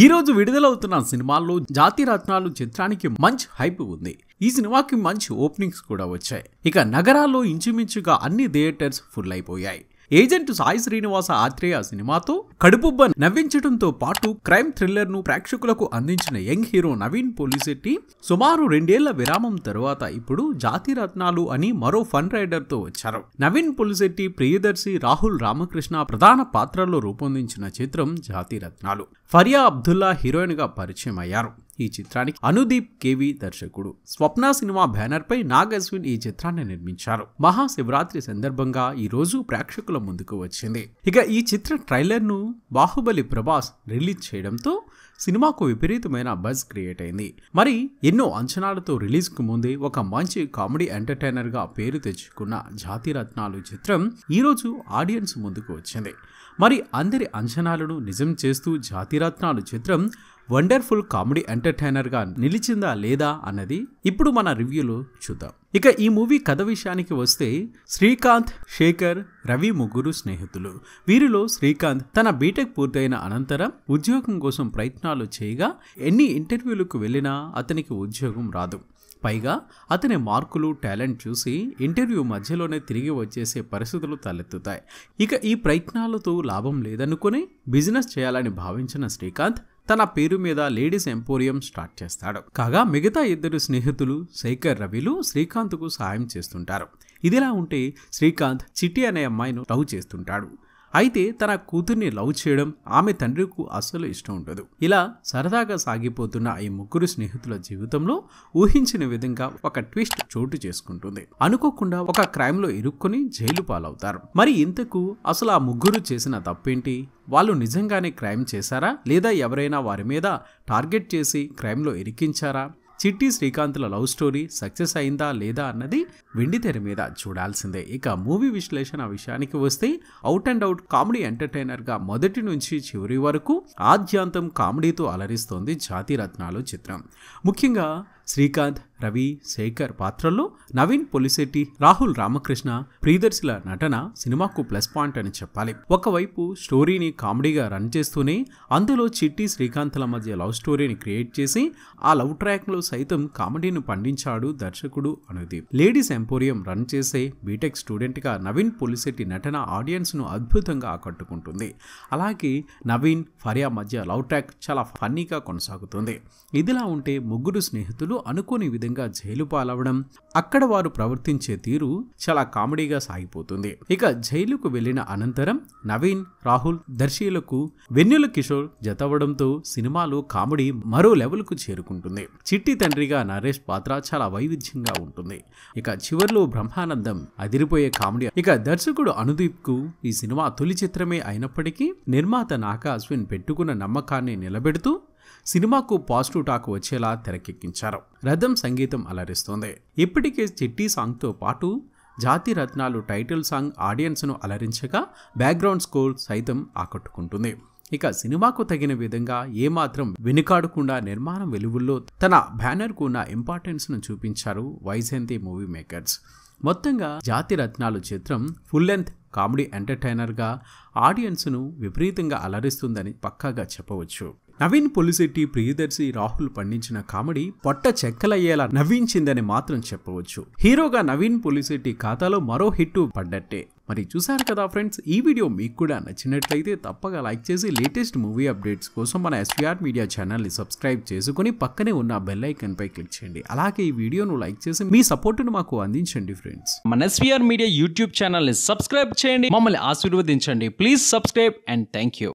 ఈ రోజు విడుదలవుతున్న సినిమాల్లో జాతి రత్నాలు చిత్రానికి మంచి హైప్ ఉంది ఈ సినిమాకి మంచి ఓపెనింగ్స్ కూడా వచ్చాయి ఇక నగరాల్లో ఇంచుమించుగా అన్ని థియేటర్స్ ఫుల్ అయిపోయాయి ఏజెంట్ సాయి శ్రీనివాస ఆత్రేయ సినిమాతో కడుపుబ్బ నవ్వించడంతో పాటు క్రైమ్ థ్రిల్లర్ ను ప్రేక్షకులకు అందించిన యంగ్ హీరో నవీన్ పోలీసెట్టి సుమారు రెండేళ్ల విరామం తరువాత ఇప్పుడు జాతి రత్నాలు అని మరో ఫన్ రైడర్ తో వచ్చారు నవీన్ పోలిసెట్టి ప్రియదర్శి రాహుల్ రామకృష్ణ ప్రధాన పాత్రలో రూపొందించిన చిత్రం జాతి రత్నాలు ఫరియా అబ్దుల్లా హీరోయిన్ గా పరిచయం అయ్యారు ఈ చిత్రానికి అనుదీప్ కేవి దర్శకుడు స్వప్న సినిమా బ్యానర్ పై నాగశ్విన్ ఈ చిత్రాన్ని నిర్మించారు మహాశివరాత్రి సందర్భంగా ఈ రోజు ప్రేక్షకుల ముందుకు వచ్చింది ఇక ఈ చిత్ర ట్రైలర్ ను బాహుబలి ప్రభాస్ రిలీజ్ చేయడంతో సినిమాకు విపరీతమైన బజ్ క్రియేట్ అయింది మరి ఎన్నో అంచనాలతో రిలీజ్కు ముందే ఒక మంచి కామెడీ ఎంటర్టైనర్ గా పేరు తెచ్చుకున్న జాతిరత్నాలు చిత్రం ఈరోజు ఆడియన్స్ ముందుకు వచ్చింది మరి అందరి అంచనాలను నిజం చేస్తూ జాతిరత్నాలు చిత్రం వండర్ఫుల్ కామెడీ ఎంటర్టైనర్గా నిలిచిందా లేదా అన్నది ఇప్పుడు మన రివ్యూలో చూద్దాం ఇక ఈ మూవీ కథ విషయానికి వస్తే శ్రీకాంత్ శేఖర్ రవి ముగ్గురు స్నేహితులు వీరిలో శ్రీకాంత్ తన బీటెక్ పూర్తయిన అనంతరం ఉద్యోగం కోసం ప్రయత్నాలు చేయగా ఎన్ని ఇంటర్వ్యూలకు వెళ్ళినా అతనికి ఉద్యోగం రాదు పైగా అతని మార్కులు టాలెంట్ చూసి ఇంటర్వ్యూ మధ్యలోనే తిరిగి వచ్చేసే పరిస్థితులు తలెత్తుతాయి ఇక ఈ ప్రయత్నాలతో లాభం లేదనుకుని బిజినెస్ చేయాలని భావించిన శ్రీకాంత్ తన పేరు మీద లేడీస్ ఎంపోరియం స్టార్ట్ చేస్తాడు కాగా మిగతా ఇద్దరు స్నేహితులు శేఖర్ రవిలు శ్రీకాంత్కు సాయం చేస్తుంటారు ఇదిలా ఉంటే శ్రీకాంత్ చిట్టి అనే అమ్మాయిను లవ్ చేస్తుంటాడు అయితే తన కూతుర్ని లవ్ చేయడం ఆమె తండ్రికు అస్సలు ఇష్టం ఉండదు ఇలా సరదాగా సాగిపోతున్న ఈ ముగ్గురు స్నేహితుల జీవితంలో ఊహించిన విధంగా ఒక ట్విస్ట్ చోటు చేసుకుంటుంది అనుకోకుండా ఒక క్రైమ్ లో ఇరుక్కుని జైలు పాలవుతారు మరి ఇంతకు అసలు ఆ ముగ్గురు చేసిన తప్పేంటి వాళ్ళు నిజంగానే క్రైమ్ చేశారా లేదా ఎవరైనా వారి మీద టార్గెట్ చేసి క్రైమ్లో ఇరికించారా చిట్టి శ్రీకాంత్ల లవ్ స్టోరీ సక్సెస్ అయిందా లేదా అన్నది వెండితెర మీద చూడాల్సిందే ఇక మూవీ విశ్లేషణ విషయానికి వస్తే అవుట్ అండ్ అవుట్ కామెడీ ఎంటర్టైనర్గా మొదటి నుంచి చివరి వరకు ఆద్యాంతం కామెడీతో అలరిస్తోంది జాతి రత్నాలు చిత్రం ముఖ్యంగా శ్రీకాంత్ రవి శేఖర్ పాత్రల్లో నవీన్ పొలిశెట్టి రాహుల్ రామకృష్ణ ప్రియదర్శిల నటన సినిమాకు ప్లస్ పాయింట్ అని చెప్పాలి ఒకవైపు స్టోరీని కామెడీగా రన్ చేస్తూనే అందులో చిట్టి శ్రీకాంత్ల మధ్య లవ్ స్టోరీని క్రియేట్ చేసి ఆ లవ్ ట్రాక్లో సైతం కామెడీని పండించాడు దర్శకుడు అనుదీప్ లేడీస్ ఎంపోరియం రన్ చేసే బీటెక్ స్టూడెంట్గా నవీన్ పొలిశెట్టి నటన ఆడియన్స్ను అద్భుతంగా ఆకట్టుకుంటుంది అలాగే నవీన్ ఫరియా మధ్య లవ్ ట్రాక్ చాలా ఫన్నీగా కొనసాగుతుంది ఇదిలా ఉంటే ముగ్గురు స్నేహితులు అనుకోని విధంగా జైలు పాలవడం అక్కడ వారు ప్రవర్తించే తీరు చాలా కామెడీగా సాగిపోతుంది ఇక జైలుకు వెళ్లిన అనంతరం నవీన్ రాహుల్ దర్శీలకు వెన్నెల కిషోర్ జతవడంతో సినిమాలో కామెడీ మరో లెవెల్కు చేరుకుంటుంది చిట్టి తండ్రిగా నరేష్ పాత్ర చాలా వైవిధ్యంగా ఉంటుంది ఇక చివరిలో బ్రహ్మానందం అదిరిపోయే కామెడీ ఇక దర్శకుడు అనుదీప్కు ఈ సినిమా తొలి చిత్రమే అయినప్పటికీ నిర్మాత నాగా అశ్విన్ పెట్టుకున్న నమ్మకాన్ని నిలబెడుతూ సినిమాకు పాజిటివ్ టాక్ వచ్చేలా తెరకెక్కించారు రథం సంగీతం అలరిస్తోంది ఇప్పటికే చిట్టి సాంగ్తో పాటు జాతి రత్నాలు టైటిల్ సాంగ్ ఆడియన్స్ను అలరించగా బ్యాక్గ్రౌండ్ స్కోర్ సైతం ఆకట్టుకుంటుంది ఇక సినిమాకు తగిన విధంగా ఏమాత్రం వెనుకాడకుండా నిర్మాణం వెలువుల్లో తన బ్యానర్కు ఉన్న ఇంపార్టెన్స్ను చూపించారు వైజయంతి మూవీ మేకర్స్ మొత్తంగా జాతి రత్నాలు చిత్రం ఫుల్ లెంత్ కామెడీ ఎంటర్టైనర్గా ఆడియన్స్ను విపరీతంగా అలరిస్తుందని పక్కాగా చెప్పవచ్చు నవీన్ పొలిశెట్టి ప్రియదర్శి రాహుల్ పండించిన కామెడీ పొట్ట చెక్కలయ్యేలా నవ్వించిందని మాత్రం చెప్పవచ్చు హీరోగా నవీన్ పొలిశెట్టి ఖాతాలో మరో హిట్ పడ్డట్టే మరి చూసారు కదా ఫ్రెండ్స్ ఈ వీడియో మీకు కూడా నచ్చినట్లయితే తప్పగా లైక్ చేసి లేటెస్ట్ మూవీ అప్డేట్స్ కోసం మన ఎస్వీఆర్ మీడియా ఛానల్ని సబ్స్క్రైబ్ చేసుకుని పక్కనే ఉన్న బెల్ పై క్లిక్ చేయండి అలాగే ఈ వీడియోను లైక్ చేసి మీ సపోర్టును మాకు అందించండి ఫ్రెండ్స్ మన ఎస్వీఆర్ మీడియా యూట్యూబ్ ఛానల్ని సబ్స్క్రైబ్ చేయండి మమ్మల్ని ఆశీర్వదించండి please subscribe and thank you